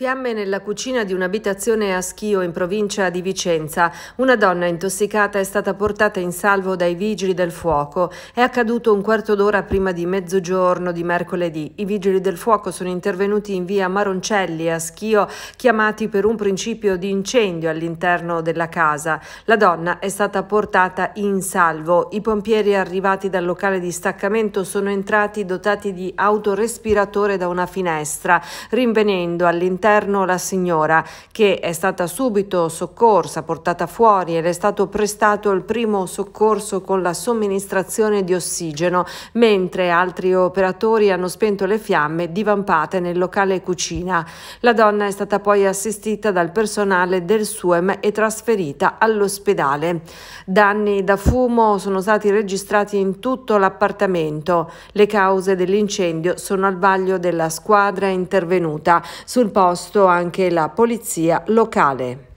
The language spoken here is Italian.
Fiamme nella cucina di un'abitazione a Schio in provincia di Vicenza. Una donna intossicata è stata portata in salvo dai vigili del fuoco. È accaduto un quarto d'ora prima di mezzogiorno di mercoledì. I vigili del fuoco sono intervenuti in via Maroncelli a Schio, chiamati per un principio di incendio all'interno della casa. La donna è stata portata in salvo. I pompieri arrivati dal locale di staccamento sono entrati dotati di autorespiratore da una finestra, rinvenendo all'interno all'interno la signora, che è stata subito soccorsa, portata fuori ed è stato prestato il primo soccorso con la somministrazione di ossigeno, mentre altri operatori hanno spento le fiamme divampate nel locale cucina. La donna è stata poi assistita dal personale del SUEM e trasferita all'ospedale. Danni da fumo sono stati registrati in tutto l'appartamento. Le cause dell'incendio sono al vaglio della squadra intervenuta. Sul posto costo anche la polizia locale.